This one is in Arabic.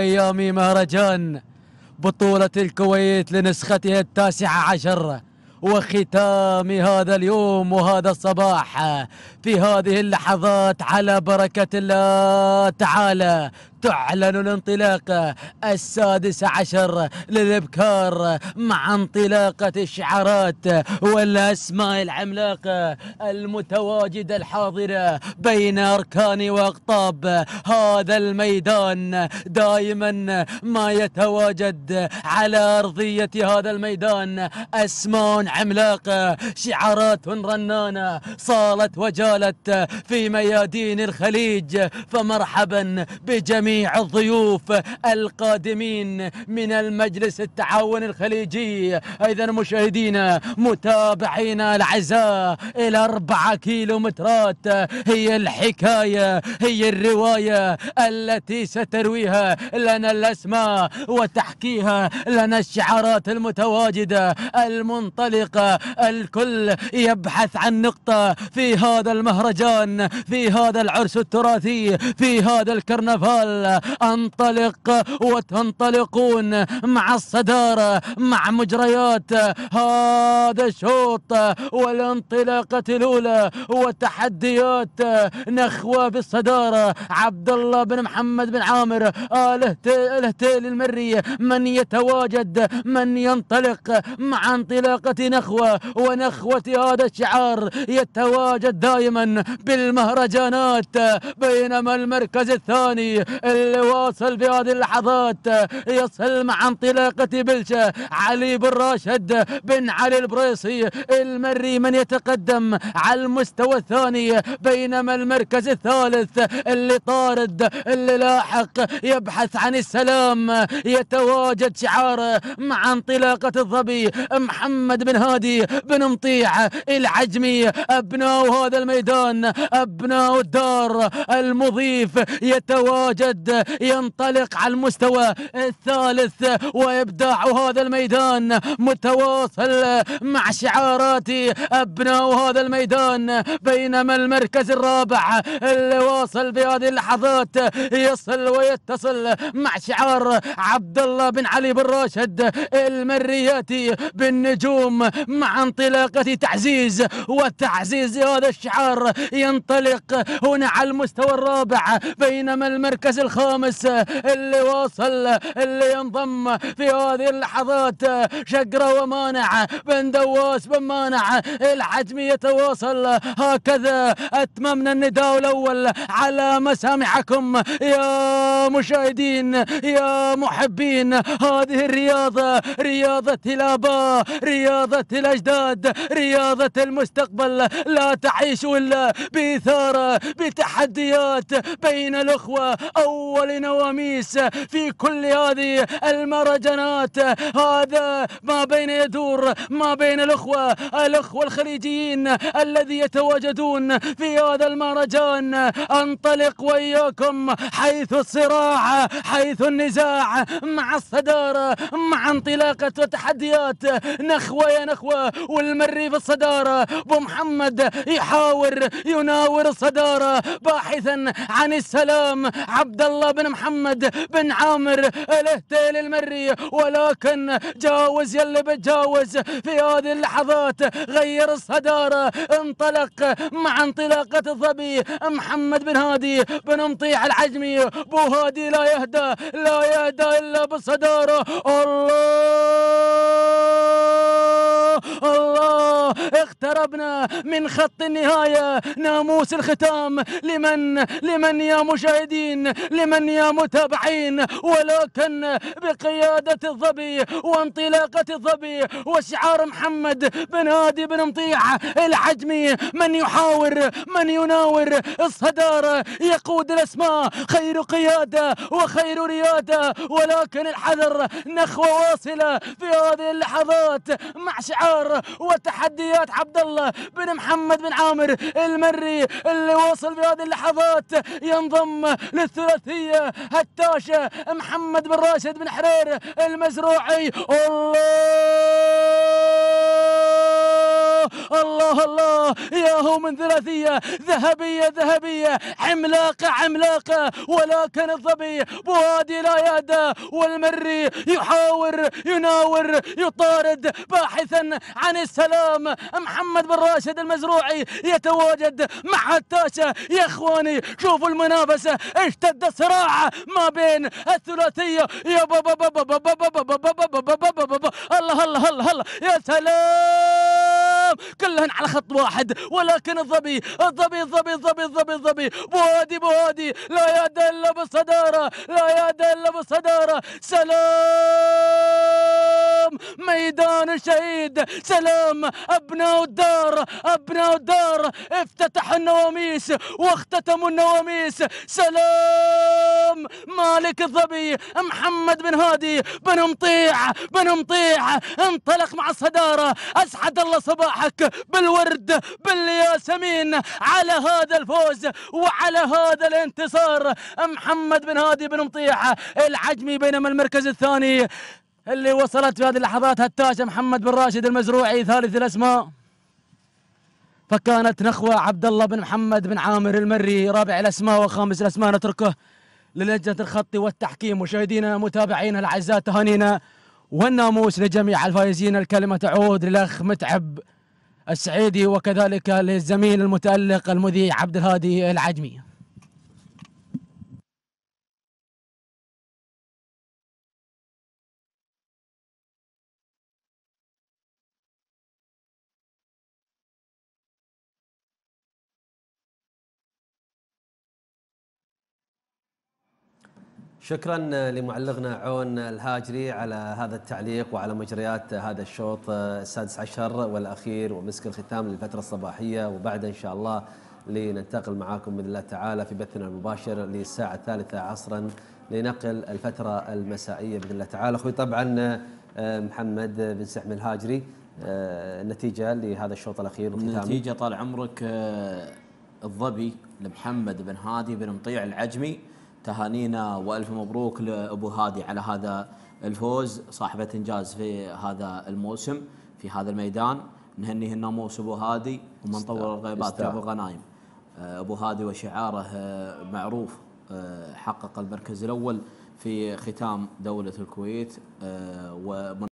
أيام مهرجان بطولة الكويت لنسختها التاسعة عشر وختام هذا اليوم وهذا الصباح في هذه اللحظات على بركة الله تعالى تعلن الانطلاقة السادس عشر للابكار مع انطلاقة الشعارات والاسماء العملاقة المتواجدة الحاضرة بين اركان واقطاب هذا الميدان دائما ما يتواجد على ارضية هذا الميدان اسماء عملاقة شعارات رنانة صالت وجالت في ميادين الخليج فمرحبا بجميع جميع الضيوف القادمين من المجلس التعاون الخليجي اذا مشاهدينا متابعينا العزاء الى اربعة كيلومترات هي الحكاية هي الرواية التي سترويها لنا الاسماء وتحكيها لنا الشعارات المتواجدة المنطلقة الكل يبحث عن نقطة في هذا المهرجان في هذا العرس التراثي في هذا الكرنفال الجبل انطلق وتنطلقون مع الصدارة مع مجريات هذا الشوط والانطلاقة الأولى وتحديات نخوة بالصدارة عبد الله بن محمد بن عامر آل الهتيل المري من يتواجد من ينطلق مع انطلاقة نخوة ونخوة هذا الشعار يتواجد دائما بالمهرجانات بينما المركز الثاني اللي واصل بهذه اللحظات يصل مع انطلاقة بلشة علي بن راشد بن علي البريصي المري من يتقدم على المستوى الثاني بينما المركز الثالث اللي طارد اللي لاحق يبحث عن السلام يتواجد شعاره مع انطلاقة الظبي محمد بن هادي بن مطيع العجمي أبناء هذا الميدان أبناء الدار المضيف يتواجد الولد ينطلق على المستوى الثالث وإبداع هذا الميدان متواصل مع شعارات أبناء هذا الميدان بينما المركز الرابع اللي واصل بهذه اللحظات يصل ويتصل مع شعار عبد الله بن علي بن راشد المرياتي بالنجوم مع انطلاقة تعزيز وتعزيز هذا الشعار ينطلق هنا على المستوى الرابع بينما المركز الخامس الخامس اللي واصل اللي ينضم في هذه اللحظات شقرة ومانع بن دواس بن مانع الحجمي يتواصل هكذا أتممنا النداء الأول على مسامعكم يا مشاهدين يا محبين هذه الرياضة رياضة الآباء رياضة الأجداد رياضة المستقبل لا تعيش إلا بإثارة بتحديات بين الأخوة أو ولنواميس في كل هذه المهرجانات هذا ما بين يدور ما بين الأخوة الأخوة الخليجيين الذي يتواجدون في هذا المهرجان أنطلق وإياكم حيث الصراع حيث النزاع مع الصدارة مع انطلاقة وتحديات نخوة يا نخوة والمري في الصدارة بو محمد يحاور يناور الصدارة باحثا عن السلام عبد عبد الله بن محمد بن عامر الهتيل المري ولكن جاوز يلي بتجاوز في هذه اللحظات غير الصدارة انطلق مع انطلاقة الظبي محمد بن هادي بن مطيع العجمي بو هادي لا يهدى لا يهدى إلا بالصدارة الله شبابنا من خط النهاية ناموس الختام لمن لمن يا مشاهدين لمن يا متابعين ولكن بقيادة الظبي وانطلاقة الظبي وشعار محمد بن هادي بن مطيع العجمي من يحاور من يناور الصدارة يقود الأسماء خير قيادة وخير ريادة ولكن الحذر نخوة واصلة في هذه اللحظات مع شعار وتحديات عبد الله الله بن محمد بن عامر المري اللي وصل في هذه اللحظات ينضم للثلاثية هتاشة محمد بن راشد بن حرير المزروعي الله الله الله يا هو من ثلاثية ذهبية ذهبية عملاقة عملاقة ولكن الظبي بوادي لا يهدى والمري يحاور يناور يطارد باحثا عن السلام محمد بن راشد المزروعي يتواجد مع التاشة يا اخواني شوفوا المنافسة اشتد الصراع ما بين الثلاثية يا بابا بابا بابا بابا بابا بابا بابا الله الله الله الله يا سلام العالم كلهن على خط واحد ولكن الظبي الظبي الظبي الظبي الظبي الظبي بوادي بوادي لا يعدى الا بالصداره لا يعدى الا بالصداره سلام ميدان الشهيد سلام أبناء الدار أبناء الدار افتتح النواميس واختتموا النواميس سلام مالك الظبي محمد بن هادي بن مطيع بن مطيع انطلق مع الصدارة أسعد الله صباحك بالورد بالياسمين على هذا الفوز وعلى هذا الانتصار محمد بن هادي بن مطيع العجمي بينما المركز الثاني اللي وصلت في هذه اللحظات هتاشه محمد بن راشد المزروعي ثالث الاسماء فكانت نخوة عبد الله بن محمد بن عامر المري رابع الاسماء وخامس الاسماء نتركه للجنة الخط والتحكيم مشاهدينا متابعينا الاعزاء تهانينا والناموس لجميع الفائزين الكلمة تعود للاخ متعب السعيدي وكذلك للزميل المتألق المذيع عبد الهادي العجمي شكرا لمعلقنا عون الهاجري على هذا التعليق وعلى مجريات هذا الشوط السادس عشر والاخير ومسك الختام للفتره الصباحيه وبعد ان شاء الله لننتقل معاكم باذن الله تعالى في بثنا المباشر للساعه الثالثه عصرا لنقل الفتره المسائيه باذن الله تعالى اخوي طبعا آه، محمد بن سحم الهاجري النتيجه آه، لهذا الشوط الاخير والختام النتيجه طال عمرك آه، الظبي لمحمد بن هادي بن مطيع العجمي تهانينا والف مبروك لابو هادي على هذا الفوز صاحبه انجاز في هذا الموسم في هذا الميدان نهنيه الناموس ابو هادي ومن طور الغيبات ابو غنايم آه، ابو هادي وشعاره آه، معروف آه، حقق المركز الاول في ختام دوله الكويت ومن